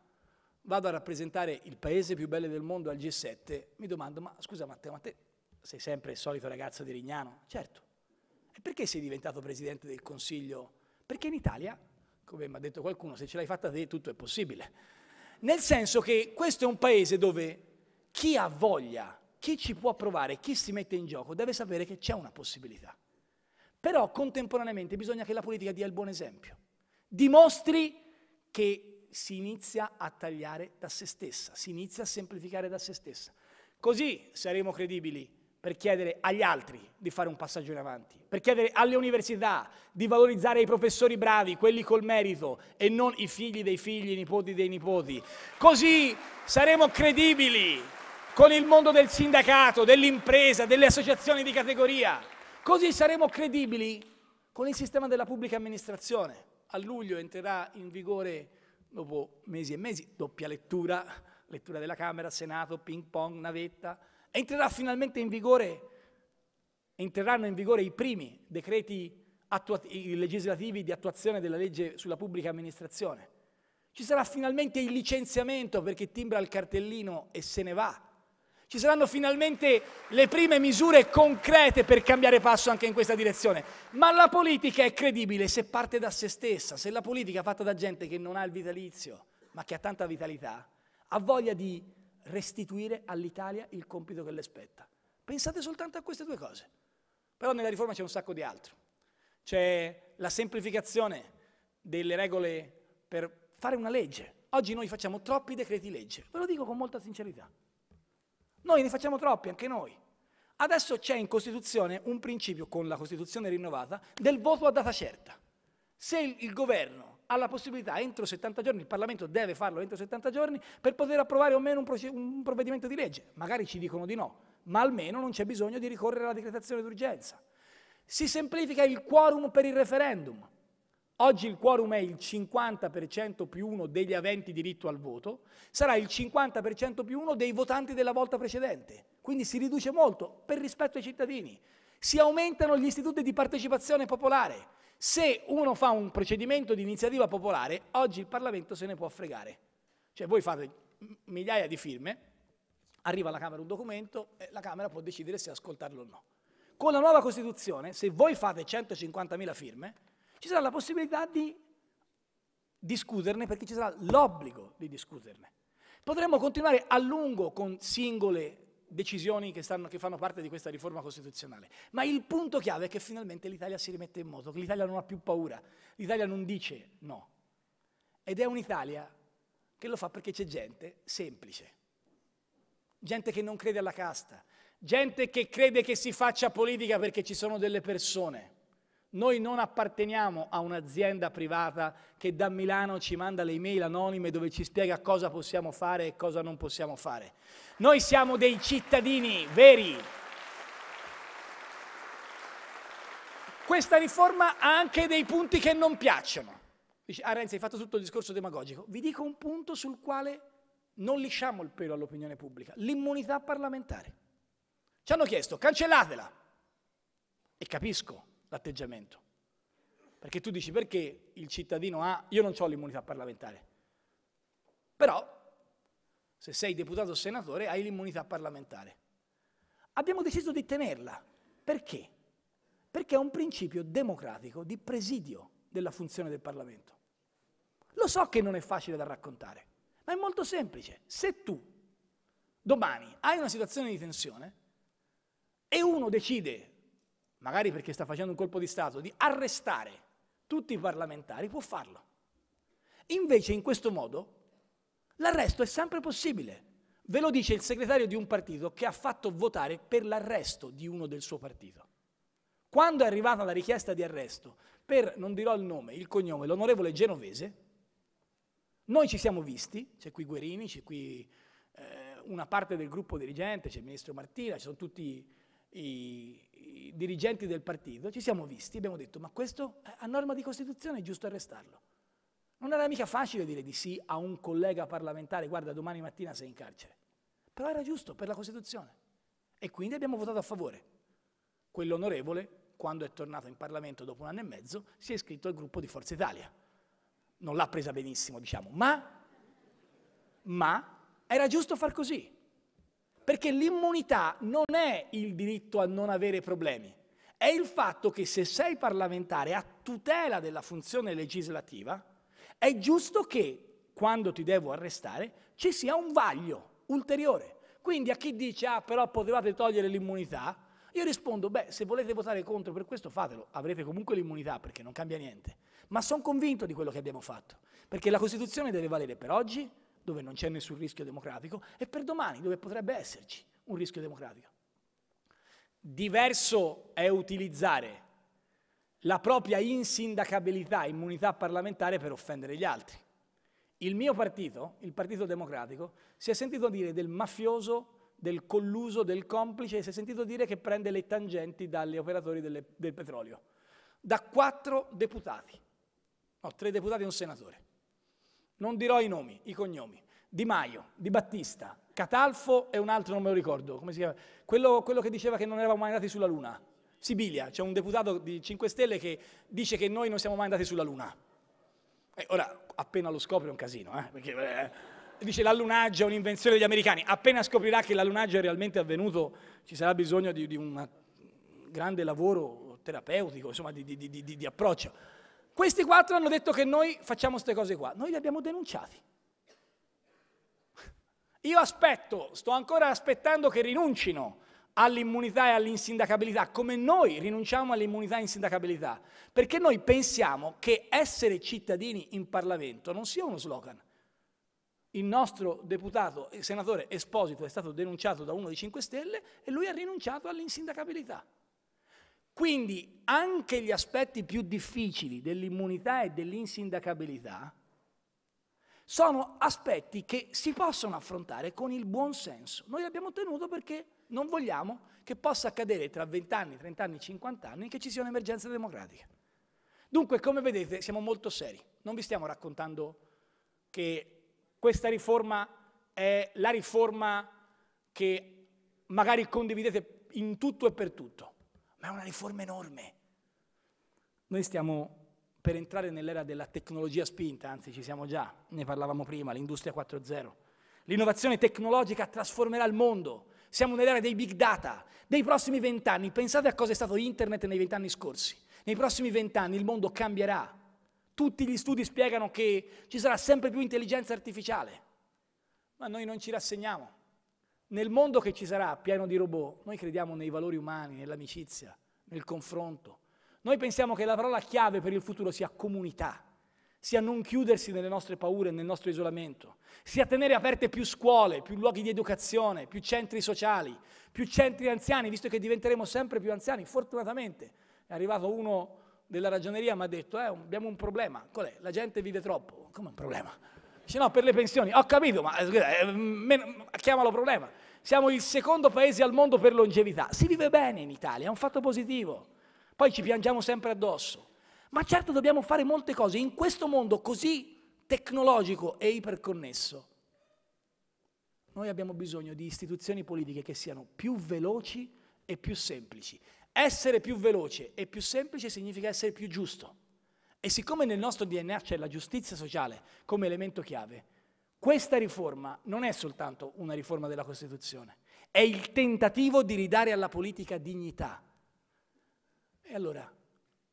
vado a rappresentare il paese più bello del mondo al G7, mi domando, ma scusa Matteo, ma te sei sempre il solito ragazzo di Rignano? Certo. E perché sei diventato Presidente del Consiglio? Perché in Italia, come mi ha detto qualcuno, se ce l'hai fatta te tutto è possibile. Nel senso che questo è un paese dove chi ha voglia, chi ci può provare, chi si mette in gioco, deve sapere che c'è una possibilità. Però contemporaneamente bisogna che la politica dia il buon esempio. Dimostri che si inizia a tagliare da se stessa, si inizia a semplificare da se stessa. Così saremo credibili per chiedere agli altri di fare un passaggio in avanti, per chiedere alle università di valorizzare i professori bravi, quelli col merito e non i figli dei figli, i nipoti dei nipoti. Così saremo credibili con il mondo del sindacato, dell'impresa, delle associazioni di categoria. Così saremo credibili con il sistema della pubblica amministrazione. A luglio entrerà in vigore dopo mesi e mesi, doppia lettura, lettura della Camera, Senato, ping pong, navetta, entrerà finalmente in vigore, entreranno in vigore i primi decreti legislativi di attuazione della legge sulla pubblica amministrazione. Ci sarà finalmente il licenziamento perché timbra il cartellino e se ne va. Ci saranno finalmente le prime misure concrete per cambiare passo anche in questa direzione. Ma la politica è credibile se parte da se stessa, se la politica fatta da gente che non ha il vitalizio, ma che ha tanta vitalità, ha voglia di restituire all'Italia il compito che le spetta. Pensate soltanto a queste due cose. Però nella riforma c'è un sacco di altro. C'è la semplificazione delle regole per fare una legge. Oggi noi facciamo troppi decreti legge, ve lo dico con molta sincerità. Noi ne facciamo troppi, anche noi. Adesso c'è in Costituzione un principio, con la Costituzione rinnovata, del voto a data certa. Se il, il governo ha la possibilità, entro 70 giorni, il Parlamento deve farlo entro 70 giorni, per poter approvare o meno un, un provvedimento di legge. Magari ci dicono di no, ma almeno non c'è bisogno di ricorrere alla decretazione d'urgenza. Si semplifica il quorum per il referendum. Oggi il quorum è il 50% più uno degli aventi diritto al voto, sarà il 50% più uno dei votanti della volta precedente. Quindi si riduce molto per rispetto ai cittadini. Si aumentano gli istituti di partecipazione popolare. Se uno fa un procedimento di iniziativa popolare, oggi il Parlamento se ne può fregare. Cioè voi fate migliaia di firme, arriva alla Camera un documento e la Camera può decidere se ascoltarlo o no. Con la nuova Costituzione, se voi fate 150.000 firme, ci sarà la possibilità di discuterne perché ci sarà l'obbligo di discuterne. Potremmo continuare a lungo con singole decisioni che, stanno, che, fanno parte di questa riforma costituzionale. Ma il punto chiave è che finalmente l'Italia si rimette in moto, che l'Italia non ha più paura, l'Italia non dice no. Ed è un'Italia che lo fa perché c'è gente semplice, gente che non crede alla casta, gente che crede che si faccia politica perché ci sono delle persone noi non apparteniamo a un'azienda privata che da Milano ci manda le email anonime dove ci spiega cosa possiamo fare e cosa non possiamo fare. Noi siamo dei cittadini veri. Questa riforma ha anche dei punti che non piacciono. Dice, ah Renzi, hai fatto tutto il discorso demagogico. Vi dico un punto sul quale non lisciamo il pelo all'opinione pubblica. L'immunità parlamentare. Ci hanno chiesto, cancellatela. E capisco, l'atteggiamento. Perché tu dici perché il cittadino ha, io non ho l'immunità parlamentare, però se sei deputato o senatore hai l'immunità parlamentare. Abbiamo deciso di tenerla. Perché? Perché è un principio democratico di presidio della funzione del Parlamento. Lo so che non è facile da raccontare, ma è molto semplice. Se tu domani hai una situazione di tensione e uno decide magari perché sta facendo un colpo di Stato, di arrestare tutti i parlamentari, può farlo. Invece in questo modo l'arresto è sempre possibile. Ve lo dice il segretario di un partito che ha fatto votare per l'arresto di uno del suo partito. Quando è arrivata la richiesta di arresto per, non dirò il nome, il cognome, l'onorevole Genovese, noi ci siamo visti, c'è qui Guerini, c'è qui eh, una parte del gruppo dirigente, c'è il ministro Martina, ci sono tutti i, i, dirigenti del partito, ci siamo visti e abbiamo detto ma questo eh, a norma di Costituzione è giusto arrestarlo. Non era mica facile dire di sì a un collega parlamentare, guarda domani mattina sei in carcere, però era giusto per la Costituzione e quindi abbiamo votato a favore. Quell'onorevole, quando è tornato in Parlamento dopo un anno e mezzo, si è iscritto al gruppo di Forza Italia. Non l'ha presa benissimo, diciamo, ma, ma era giusto far così. Perché l'immunità non è il diritto a non avere problemi, è il fatto che se sei parlamentare a tutela della funzione legislativa, è giusto che quando ti devo arrestare ci sia un vaglio ulteriore. Quindi a chi dice, ah però potevate togliere l'immunità, io rispondo, beh, se volete votare contro per questo fatelo, avrete comunque l'immunità perché non cambia niente. Ma sono convinto di quello che abbiamo fatto, perché la Costituzione deve valere per oggi, dove non c'è nessun rischio democratico, e per domani, dove potrebbe esserci un rischio democratico. Diverso è utilizzare la propria insindacabilità, immunità parlamentare per offendere gli altri. Il mio partito, il Partito Democratico, si è sentito dire del mafioso del colluso, del complice, si è sentito dire che prende le tangenti dagli operatori delle, del petrolio. Da quattro deputati, no, tre deputati e un senatore non dirò i nomi, i cognomi, Di Maio, Di Battista, Catalfo e un altro non me lo ricordo, come si chiama? Quello, quello che diceva che non eravamo mai andati sulla Luna, Sibilia, c'è un deputato di 5 Stelle che dice che noi non siamo mai andati sulla Luna. E ora, appena lo scopre è un casino, eh? perché eh, dice l'allunaggio è un'invenzione degli americani, appena scoprirà che l'allunaggio è realmente avvenuto ci sarà bisogno di, di un grande lavoro terapeutico, insomma di, di, di approccio. Questi quattro hanno detto che noi facciamo queste cose qua, noi li abbiamo denunciati. *laughs* Io aspetto, sto ancora aspettando che rinuncino all'immunità e all'insindacabilità, come noi rinunciamo all'immunità e all'insindacabilità, perché noi pensiamo che essere cittadini in Parlamento non sia uno slogan. Il nostro deputato, il senatore Esposito, è stato denunciato da uno dei 5 Stelle e lui ha rinunciato all'insindacabilità. Quindi anche gli aspetti più difficili dell'immunità e dell'insindacabilità sono aspetti che si possono affrontare con il buon senso. Noi li abbiamo ottenuto perché non vogliamo che possa accadere tra 20 anni, 30 anni, 50 anni che ci sia un'emergenza democratica. Dunque, come vedete, siamo molto seri. Non vi stiamo raccontando che questa riforma è la riforma che magari condividete in tutto e per tutto ma è una riforma enorme. Noi stiamo per entrare nell'era della tecnologia spinta, anzi ci siamo già, ne parlavamo prima, l'industria 4.0. L'innovazione tecnologica trasformerà il mondo. Siamo nell'era dei big data, dei prossimi vent'anni. Pensate a cosa è stato internet nei vent'anni scorsi. Nei prossimi vent'anni il mondo cambierà. Tutti gli studi spiegano che ci sarà sempre più intelligenza artificiale, ma noi non ci rassegniamo nel mondo che ci sarà pieno di robot, noi crediamo nei valori umani, nell'amicizia, nel confronto. Noi pensiamo che la parola chiave per il futuro sia comunità, sia non chiudersi nelle nostre paure, nel nostro isolamento, sia tenere aperte più scuole, più luoghi di educazione, più centri sociali, più centri anziani, visto che diventeremo sempre più anziani. Fortunatamente è arrivato uno della ragioneria, e mi ha detto, eh, abbiamo un problema, qual è? La gente vive troppo. Come un problema? Dice no, per le pensioni. Ho capito, ma eh, eh meno, chiamalo problema siamo il secondo paese al mondo per longevità. Si vive bene in Italia, è un fatto positivo. Poi ci piangiamo sempre addosso. Ma certo dobbiamo fare molte cose in questo mondo così tecnologico e iperconnesso. Noi abbiamo bisogno di istituzioni politiche che siano più veloci e più semplici. Essere più veloce e più semplice significa essere più giusto. E siccome nel nostro DNA c'è la giustizia sociale come elemento chiave, questa riforma non è soltanto una riforma della Costituzione, è il tentativo di ridare alla politica dignità. E allora,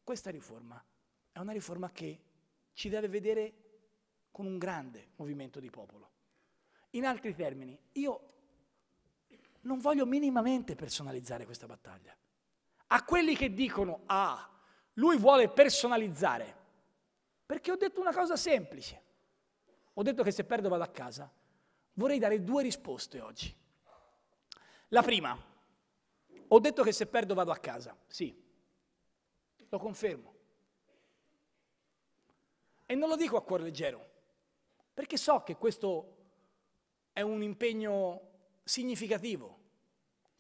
questa riforma è una riforma che ci deve vedere con un grande movimento di popolo. In altri termini, io non voglio minimamente personalizzare questa battaglia. A quelli che dicono, ah, lui vuole personalizzare, perché ho detto una cosa semplice. Ho detto che se perdo vado a casa. Vorrei dare due risposte oggi. La prima, ho detto che se perdo vado a casa. Sì, lo confermo. E non lo dico a cuore leggero, perché so che questo è un impegno significativo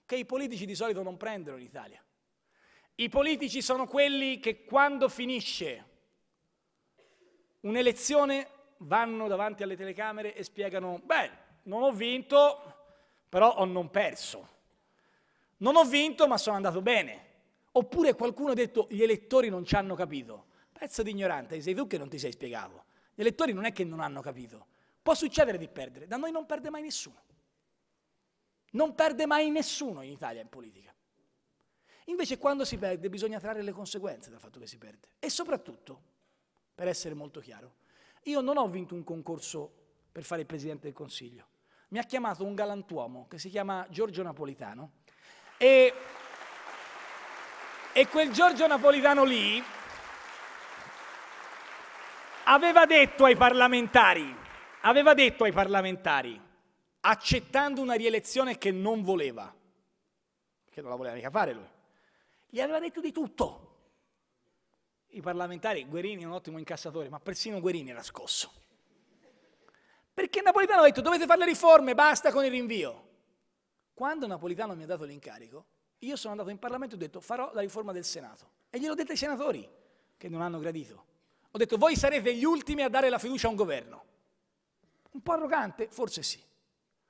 che i politici di solito non prendono in Italia. I politici sono quelli che quando finisce un'elezione vanno davanti alle telecamere e spiegano, beh, non ho vinto, però ho non perso. Non ho vinto, ma sono andato bene. Oppure qualcuno ha detto, gli elettori non ci hanno capito. Pezzo di ignorante, sei tu che non ti sei spiegato. Gli elettori non è che non hanno capito. Può succedere di perdere, da noi non perde mai nessuno. Non perde mai nessuno in Italia in politica. Invece quando si perde bisogna trarre le conseguenze dal fatto che si perde. E soprattutto, per essere molto chiaro, io non ho vinto un concorso per fare il Presidente del Consiglio. Mi ha chiamato un galantuomo che si chiama Giorgio Napolitano e, e quel Giorgio Napolitano lì aveva detto ai parlamentari, aveva detto ai parlamentari, accettando una rielezione che non voleva, che non la voleva mica fare lui, gli aveva detto di tutto i parlamentari, Guerini è un ottimo incassatore, ma persino Guerini era scosso. Perché Napolitano ha detto dovete fare le riforme, basta con il rinvio. Quando Napolitano mi ha dato l'incarico, io sono andato in Parlamento e ho detto farò la riforma del Senato. E glielo ho detto ai senatori, che non hanno gradito. Ho detto voi sarete gli ultimi a dare la fiducia a un governo. Un po' arrogante? Forse sì.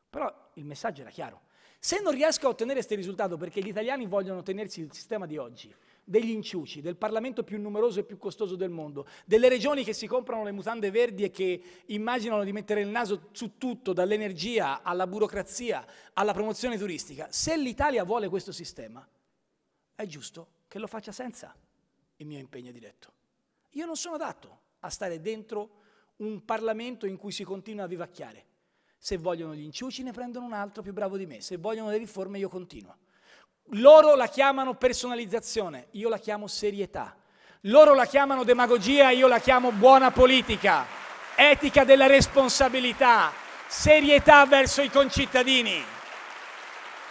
Però il messaggio era chiaro. Se non riesco a ottenere questo risultato perché gli italiani vogliono tenersi il sistema di oggi, degli inciuci, del Parlamento più numeroso e più costoso del mondo, delle regioni che si comprano le mutande verdi e che immaginano di mettere il naso su tutto, dall'energia alla burocrazia, alla promozione turistica, se l'Italia vuole questo sistema, è giusto che lo faccia senza il mio impegno diretto. Io non sono adatto a stare dentro un Parlamento in cui si continua a vivacchiare. Se vogliono gli inciuci ne prendono un altro più bravo di me, se vogliono le riforme io continuo. Loro la chiamano personalizzazione, io la chiamo serietà. Loro la chiamano demagogia, io la chiamo buona politica, etica della responsabilità, serietà verso i concittadini.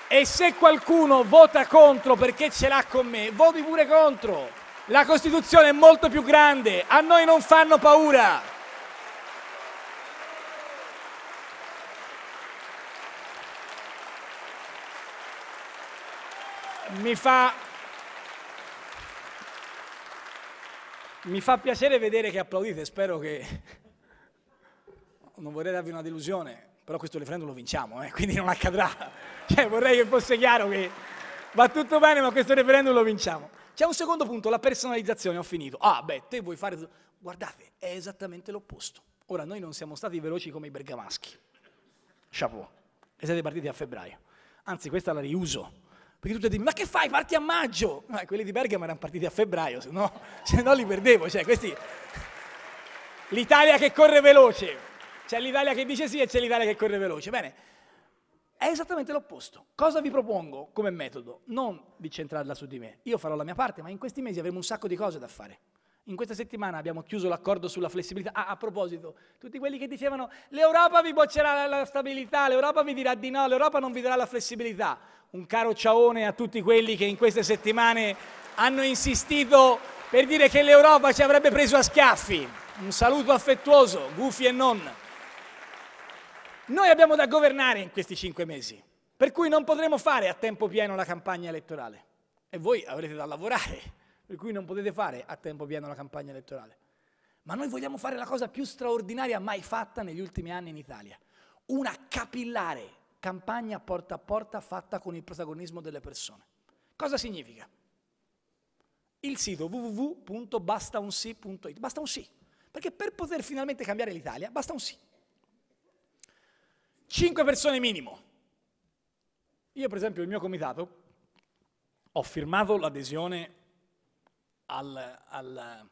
E se qualcuno vota contro perché ce l'ha con me, voti pure contro. La Costituzione è molto più grande, a noi non fanno paura. Mi fa... Mi fa piacere vedere che applaudite, spero che... Non vorrei darvi una delusione, però questo referendum lo vinciamo, eh, quindi non accadrà. Cioè, vorrei che fosse chiaro che va tutto bene, ma questo referendum lo vinciamo. C'è un secondo punto, la personalizzazione, ho finito. Ah, beh, te vuoi fare... Guardate, è esattamente l'opposto. Ora, noi non siamo stati veloci come i bergamaschi. Chapeau. E siete partiti a febbraio. Anzi, questa la riuso perché tu ti dici, ma che fai, parti a maggio? Ma quelli di Bergamo erano partiti a febbraio, se no, *laughs* se no li perdevo. Cioè, questi... L'Italia che corre veloce. C'è l'Italia che dice sì e c'è l'Italia che corre veloce. Bene, è esattamente l'opposto. Cosa vi propongo come metodo? Non di centrarla su di me. Io farò la mia parte, ma in questi mesi avremo un sacco di cose da fare. In questa settimana abbiamo chiuso l'accordo sulla flessibilità. Ah, a proposito, tutti quelli che dicevano l'Europa vi boccerà la stabilità, l'Europa vi dirà di no, l'Europa non vi darà la flessibilità. Un caro ciaone a tutti quelli che in queste settimane hanno insistito per dire che l'Europa ci avrebbe preso a schiaffi. Un saluto affettuoso, gufi e non. Noi abbiamo da governare in questi cinque mesi, per cui non potremo fare a tempo pieno la campagna elettorale. E voi avrete da lavorare per cui non potete fare a tempo pieno la campagna elettorale. Ma noi vogliamo fare la cosa più straordinaria mai fatta negli ultimi anni in Italia, una capillare campagna porta a porta fatta con il protagonismo delle persone. Cosa significa? Il sito www.bastaunsi.it, basta un sì, perché per poter finalmente cambiare l'Italia basta un sì. Cinque persone minimo. Io per esempio il mio comitato ho firmato l'adesione al, al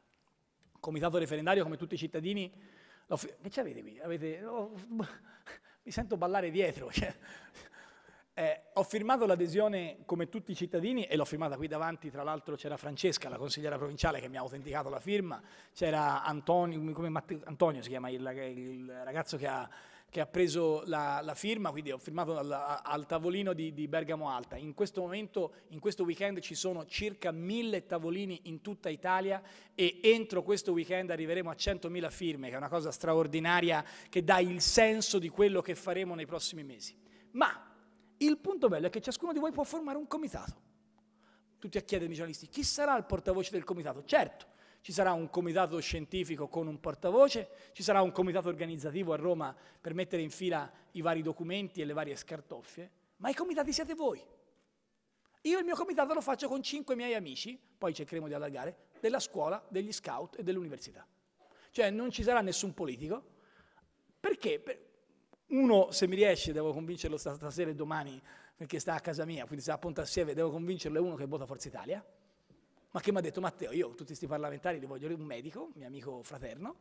comitato referendario come tutti i cittadini. Che ci avete qui? Avete, oh, *laughs* mi sento ballare dietro. *laughs* Cioè. Eh, ho firmato l'adesione come tutti i cittadini e l'ho firmata qui davanti, tra l'altro c'era Francesca, la consigliera provinciale che mi ha autenticato la firma, c'era Antonio, Antonio, si chiama il, il ragazzo che ha che ha preso la, la firma, quindi ho firmato al, al tavolino di, di, Bergamo Alta. In questo momento, in questo weekend ci sono circa mille tavolini in tutta Italia e entro questo weekend arriveremo a 100.000 firme, che è una cosa straordinaria che dà il senso di quello che faremo nei prossimi mesi. Ma il punto bello è che ciascuno di voi può formare un comitato. Tutti a chiedere ai giornalisti chi sarà il portavoce del comitato. Certo, ci sarà un comitato scientifico con un portavoce, ci sarà un comitato organizzativo a Roma per mettere in fila i vari documenti e le varie scartoffie, ma i comitati siete voi. Io il mio comitato lo faccio con cinque miei amici, poi cercheremo di allargare, della scuola, degli scout e dell'università. Cioè non ci sarà nessun politico, perché uno se mi riesce devo convincerlo stasera e domani perché sta a casa mia, quindi sta a Ponte Assieve, devo convincerlo è uno che vota Forza Italia, ma che mi ha detto Matteo, io tutti questi parlamentari li voglio un medico, mio amico fraterno,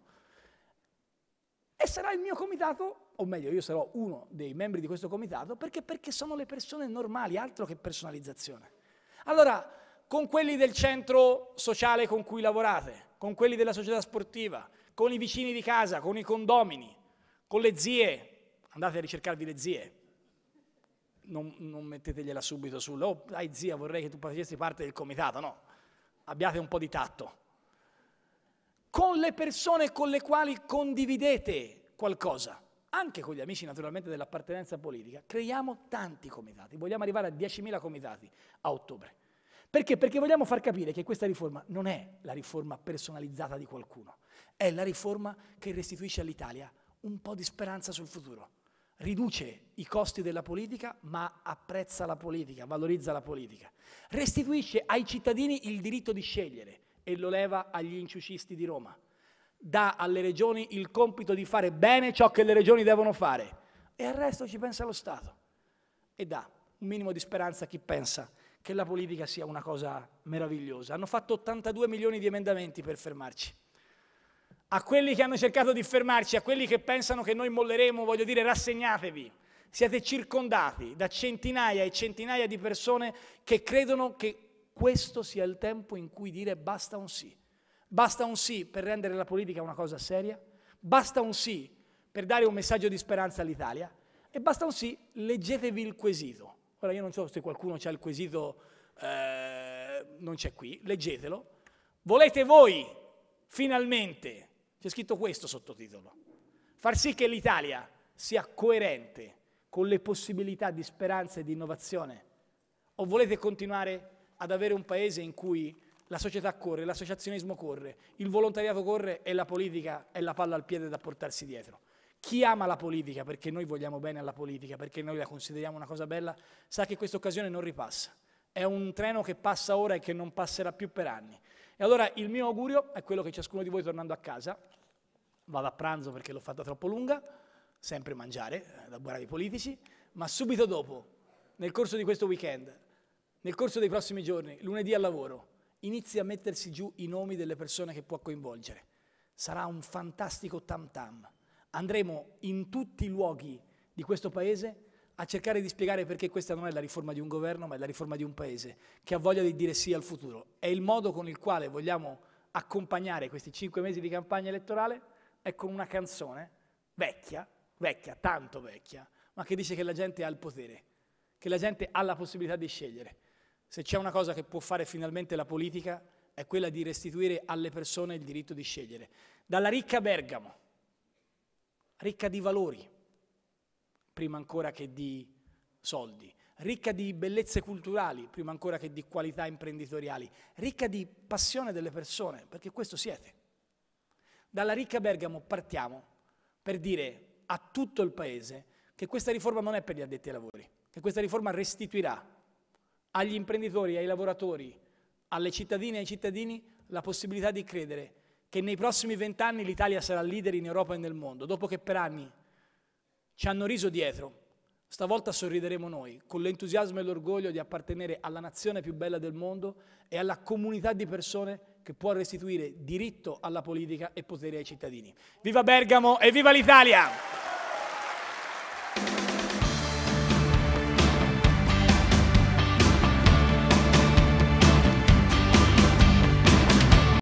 e sarà il mio comitato, o meglio io sarò uno dei membri di questo comitato, perché, perché sono le persone normali, altro che personalizzazione. Allora, con quelli del centro sociale con cui lavorate, con quelli della società sportiva, con i vicini di casa, con i condomini, con le zie, andate a ricercarvi le zie, non, non mettetegliela subito sulla, oh dai zia vorrei che tu facessi parte del comitato, no, abbiate un po' di tatto, con le persone con le quali condividete qualcosa, anche con gli amici naturalmente dell'appartenenza politica, creiamo tanti comitati, vogliamo arrivare a 10.000 comitati a ottobre. Perché? Perché vogliamo far capire che questa riforma non è la riforma personalizzata di qualcuno, è la riforma che restituisce all'Italia un po' di speranza sul futuro riduce i costi della politica, ma apprezza la politica, valorizza la politica. Restituisce ai cittadini il diritto di scegliere e lo leva agli inciucisti di Roma. Dà alle regioni il compito di fare bene ciò che le regioni devono fare e al resto ci pensa lo Stato. E dà un minimo di speranza a chi pensa che la politica sia una cosa meravigliosa. Hanno fatto 82 milioni di emendamenti per fermarci a quelli che hanno cercato di fermarci, a quelli che pensano che noi molleremo, voglio dire, rassegnatevi. Siete circondati da centinaia e centinaia di persone che credono che questo sia il tempo in cui dire basta un sì. Basta un sì per rendere la politica una cosa seria, basta un sì per dare un messaggio di speranza all'Italia e basta un sì, leggetevi il quesito. Ora io non so se qualcuno ha il quesito, eh, non c'è qui, leggetelo. Volete voi finalmente c'è scritto questo sottotitolo. Far sì che l'Italia sia coerente con le possibilità di speranza e di innovazione. O volete continuare ad avere un paese in cui la società corre, l'associazionismo corre, il volontariato corre e la politica è la palla al piede da portarsi dietro. Chi ama la politica, perché noi vogliamo bene alla politica, perché noi la consideriamo una cosa bella, sa che questa occasione non ripassa. È un treno che passa ora e che non passerà più per anni. E allora il mio augurio è quello che ciascuno di voi tornando a casa, vada a pranzo perché l'ho fatta troppo lunga, sempre mangiare, eh, da buonari politici, ma subito dopo, nel corso di questo weekend, nel corso dei prossimi giorni, lunedì al lavoro, inizi a mettersi giù i nomi delle persone che può coinvolgere. Sarà un fantastico tam tam. Andremo in tutti i luoghi di questo paese a cercare di spiegare perché questa non è la riforma di un governo, ma è la riforma di un paese che ha voglia di dire sì al futuro. E il modo con il quale vogliamo accompagnare questi cinque mesi di campagna elettorale è con una canzone vecchia, vecchia, tanto vecchia, ma che dice che la gente ha il potere, che la gente ha la possibilità di scegliere. Se c'è una cosa che può fare finalmente la politica è quella di restituire alle persone il diritto di scegliere. Dalla ricca Bergamo, ricca di valori, prima ancora che di soldi, ricca di bellezze culturali, prima ancora che di qualità imprenditoriali, ricca di passione delle persone, perché questo siete. Dalla ricca Bergamo partiamo per dire a tutto il Paese che questa riforma non è per gli addetti ai lavori, che questa riforma restituirà agli imprenditori, ai lavoratori, alle cittadine e ai cittadini la possibilità di credere che nei prossimi vent'anni l'Italia sarà leader in Europa e nel mondo, dopo che per anni ci hanno riso dietro. Stavolta sorrideremo noi, con l'entusiasmo e l'orgoglio di appartenere alla nazione più bella del mondo e alla comunità di persone che può restituire diritto alla politica e potere ai cittadini. Viva Bergamo e viva l'Italia!